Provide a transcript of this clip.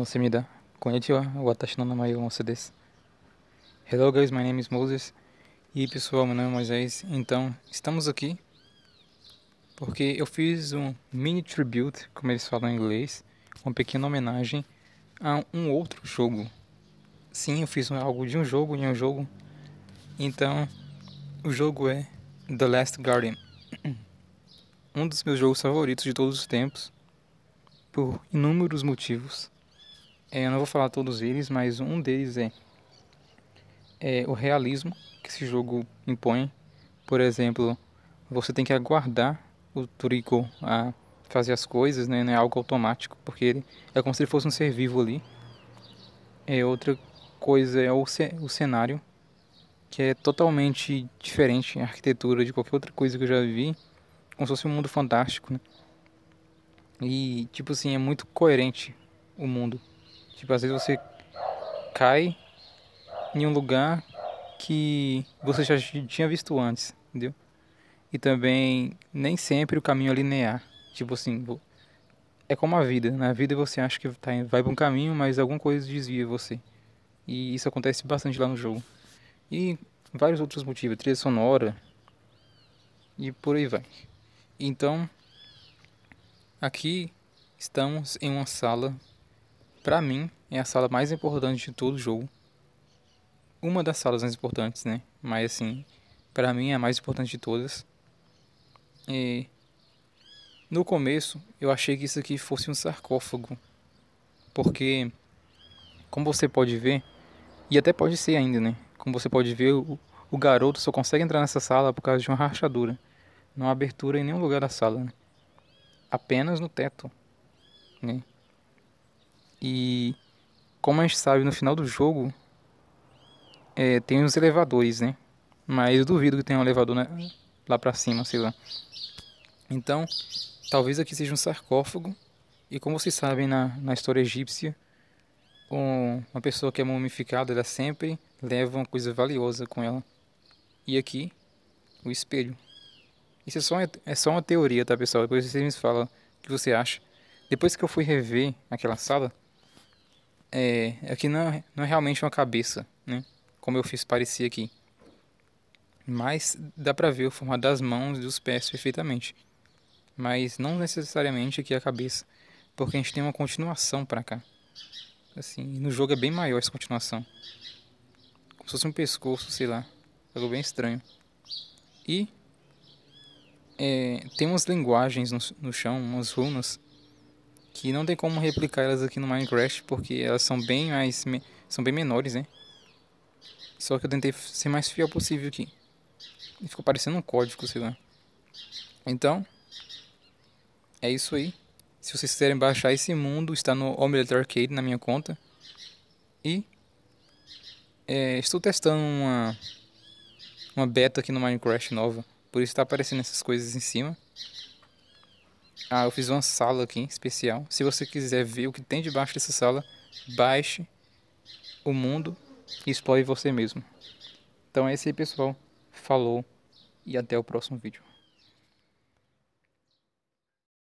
você me dá, konnichiwa. o no namae wa você desse. Hello guys, my name is Moses. E pessoal, meu nome é Moisés. Então, estamos aqui porque eu fiz um mini tribute, como eles falam em inglês, uma pequena homenagem a um outro jogo. Sim, eu fiz algo de um jogo em um jogo. Então, o jogo é The Last Guardian. Um dos meus jogos favoritos de todos os tempos por inúmeros motivos. É, eu não vou falar todos eles, mas um deles é, é o realismo que esse jogo impõe. Por exemplo, você tem que aguardar o Turico a fazer as coisas, né? Não é algo automático, porque ele é como se ele fosse um ser vivo ali. É outra coisa é o, o cenário, que é totalmente diferente a arquitetura de qualquer outra coisa que eu já vi, como se fosse um mundo fantástico, né? E, tipo assim, é muito coerente o mundo. Tipo, às vezes você cai em um lugar que você já tinha visto antes, entendeu? E também, nem sempre o caminho é linear. Tipo assim, é como a vida. Na vida você acha que tá, vai pra um caminho, mas alguma coisa desvia você. E isso acontece bastante lá no jogo. E vários outros motivos, trilha sonora e por aí vai. Então, Aqui estamos em uma sala, para mim, é a sala mais importante de todo o jogo. Uma das salas mais importantes, né? Mas assim, para mim é a mais importante de todas. E no começo, eu achei que isso aqui fosse um sarcófago, porque como você pode ver, e até pode ser ainda, né? Como você pode ver, o, o garoto só consegue entrar nessa sala por causa de uma rachadura, não há abertura em nenhum lugar da sala. Né? apenas no teto. Né? E como a gente sabe, no final do jogo é, tem os elevadores, né? Mas eu duvido que tenha um elevador né? lá para cima, sei lá. Então, talvez aqui seja um sarcófago. E como vocês sabem, na, na história egípcia, um, uma pessoa que é mumificada, ela sempre leva uma coisa valiosa com ela. E aqui, o espelho. Isso é só, uma, é só uma teoria, tá, pessoal? Depois vocês me falam o que você acha. Depois que eu fui rever aquela sala, é, é que não, é, não é realmente uma cabeça, né? Como eu fiz parecer aqui. Mas dá pra ver o formato das mãos e dos pés perfeitamente. Mas não necessariamente aqui a cabeça. Porque a gente tem uma continuação pra cá. Assim, no jogo é bem maior essa continuação. Como se fosse um pescoço, sei lá. Algo bem estranho. E é, tem umas linguagens no, no chão, umas runas, que não tem como replicar elas aqui no Minecraft, porque elas são bem mais são bem menores, né? Só que eu tentei ser mais fiel possível aqui. E ficou parecendo um código, sei lá. Então, é isso aí. Se vocês quiserem baixar esse mundo, está no Omelette Arcade na minha conta. E é, estou testando uma, uma beta aqui no Minecraft nova. Por isso tá aparecendo essas coisas em cima. Ah, eu fiz uma sala aqui especial. Se você quiser ver o que tem debaixo dessa sala, baixe o mundo e explore você mesmo. Então é isso aí, pessoal. Falou e até o próximo vídeo.